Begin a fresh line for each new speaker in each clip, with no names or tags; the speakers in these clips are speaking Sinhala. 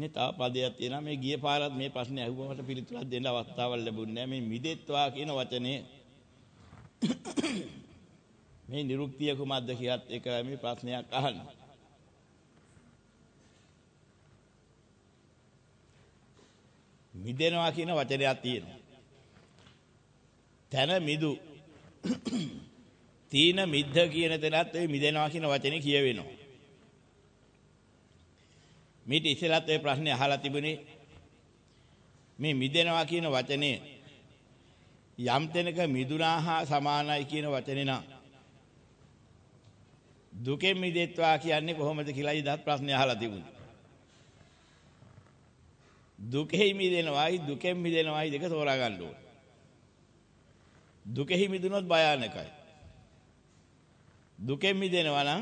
නේ තව පදයක් තියෙනවා මේ ගිය පාරත් මේ ප්‍රශ්නේ අහුවමට පිළිතුරක් දෙන්න අවස්ථාවක් ලැබුණේ නැහැ මේ මිදෙත්වා කියන වචනේ මේ නිරුක්තිය කුමක්ද කියත් එක මේ ප්‍රශ්නයක් අහන්නේ මිදෙනවා කියන වචනයක් තියෙනවා. තන මිදු තීන මිද්ද කියන තැනත් ඒ මිදෙනවා කියන වචනේ කියවෙනවා. මීට ඉස්සෙල්ලත් ওই ප්‍රශ්නේ අහලා තිබුණේ මේ මිදෙනවා කියන වචනේ යම් තැනක මිදුණා හා සමානයි කියන වචනේ නම් දුකෙන් මිදෙත්වා කියන්නේ කොහොමද කියලායි දහස් ප්‍රශ්නේ අහලා තිබුණේ දුකෙහි මිදෙනවායි දුකෙන් මිදෙනවායි දෙක තෝරා ගන්න ඕනේ දුකෙහි මිදුණොත් භයානකයි දුකෙන් මිදෙනවා නම්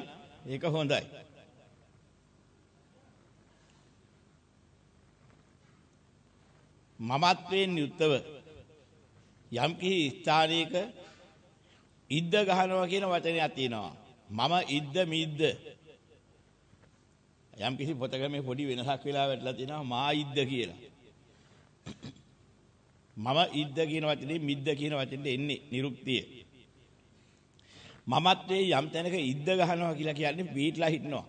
ඒක හොඳයි මමත්වයෙන් යුක්තව යම්කිසි ස්ථානයක ඉද්ද ගහනවා කියන වචනයක් තියෙනවා. මම ඉද්ද මිද්ද යම්කිසි පොතක මේ පොඩි වෙනසක් වෙලා වැටලා තියෙනවා මා ඉද්ද කියලා. මම ඉද්ද කියන වචනේ මිද්ද කියන වචනේ එන්නේ නිරුක්තිය. මමත්වයේ යම් තැනක ඉද්ද ගහනවා කියලා කියන්නේ පිටලා හිටනවා.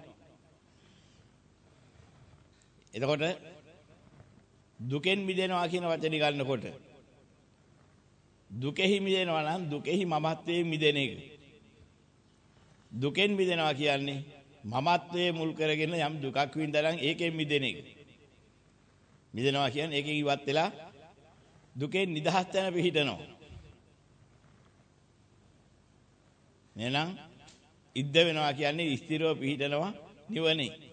එතකොට දුකෙන් මිදෙනවා කියන වචනේ ගන්නකොට දුකෙහි මිදෙනවා නම් දුකෙහි මමත්වයේ මිදෙන එක. දුකෙන් මිදෙනවා කියන්නේ මමත්වයේ මුල් කරගෙන යම් දුකක් වින්දනම් ඒකෙන් මිදෙන එක. මිදෙනවා කියන්නේ ඒකෙන් ඉවත් වෙලා දුකෙන් නිදහස් වෙන පිහිටනවා. එහෙනම් ඉද්ද වෙනවා කියන්නේ ස්ථිරව පිහිටනවා නිවනේ.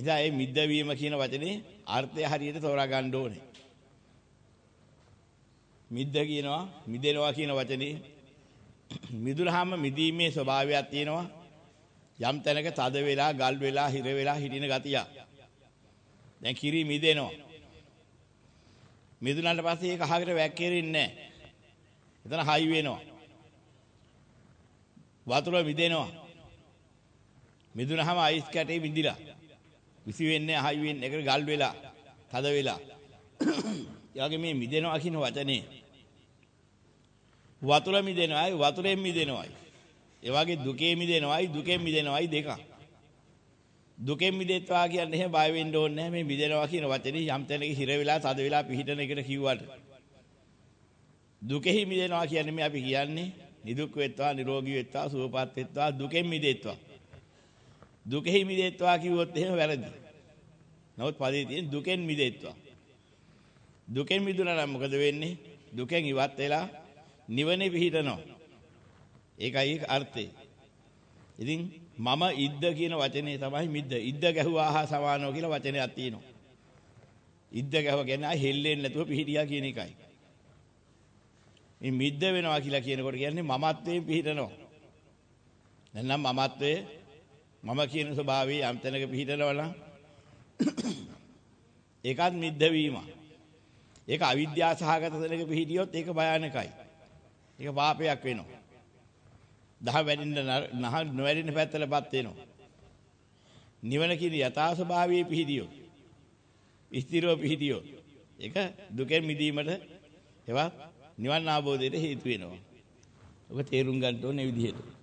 එදා ඒ මිද්දවීම කියන වචනේ අර්ථය හරියට තෝරා ගන්න ඕනේ. මිද්ද කියනවා මිදෙනවා කියන වචනේ මිදුලහම මිදීමේ ස්වභාවයක් තියෙනවා. යම් තැනක තද වෙලා, ගල් වෙලා, හිර වෙලා හිටින ගතිය. දැන් කිරි මිදෙනවා. මිදුණාට පස්සේ ඒක අහකට වැක්කිරෙන්නේ නැහැ. එතන හයි වෙනවා. වතුර මිදෙනවා. මිදුණාම අයිස් කැටේ මිදිලා. විසි වෙන්නේ අහයි වෙන්නේ එකට ගල් වෙලා තද වෙලා යාගේ මේ මිදෙනවා කියන වචනේ වතුර මිදෙනවායි වතුරෙන් මිදෙනවායි ඒ වගේ දුකේ මිදෙනවායි දුකෙන් මිදෙනවායි දෙක දුකෙන් මිදෙත්වා කියන්නේ එහෙම බය වෙන්න ඕනේ නැහැ මේ මිදෙනවා කියන වචනේ යම් තැනක හිර වෙලා තද වෙලා පිහිටන එකට කිව්වට දුකෙහි මිදෙනවා කියන්නේ මේ අපි කියන්නේ නිදුක් වෙත්වා නිරෝගී වෙත්වා සුවපත් වෙත්වා දුකෙන් මිදෙත්වා දුකෙහි මිදෙත්වා කිව්වොත් එහෙම වැරදි. නමුත් පදේ තියෙන දුකෙන් මිදෙත්වා. දුකෙන් මිදුණා නම් මොකද වෙන්නේ? දුකෙන් ඉවත් වෙලා නිවනේ පිහිටනවා. ඒකයි අර්ථය. ඉතින් මම ඉද්ද කියන වචනේ තමයි මිද්ද. ඉද්ද ගැහුවා හා සමානෝ කියලා වචනයක් තියෙනවා. ඉද්ද ගැහුවා කියන්නේ හෙල්ලෙන්නේ නැතුව පිහිටියා කියන එකයි. මේ මිද්ද වෙනවා කියලා කියනකොට කියන්නේ මමත්වයෙන් පිහිටනවා. නැත්නම් මමත්වයේ මම කියන ස්වභාවයේ යම් තැනක පිහිටනවා නම් ඒකත් මිද්ද වීම. ඒක අවිද්‍යාව සහගත තැනක පිහිටියොත් ඒක භයානකයි. ඒක පාපයක් වෙනවා. දහ වැඩින්න නහ නොවැඩින්න පැත්තලපත් වෙනවා. නිවන කියන යථා ස්වභාවයේ පිහිටියොත් ස්ථිරව පිහිටියොත් ඒක දුකෙන් මිදීමට ඒවා නිවන් අවබෝධයට හේතු වෙනවා. ඔබ තේරුම් ගන්න ඕනේ විදිහට.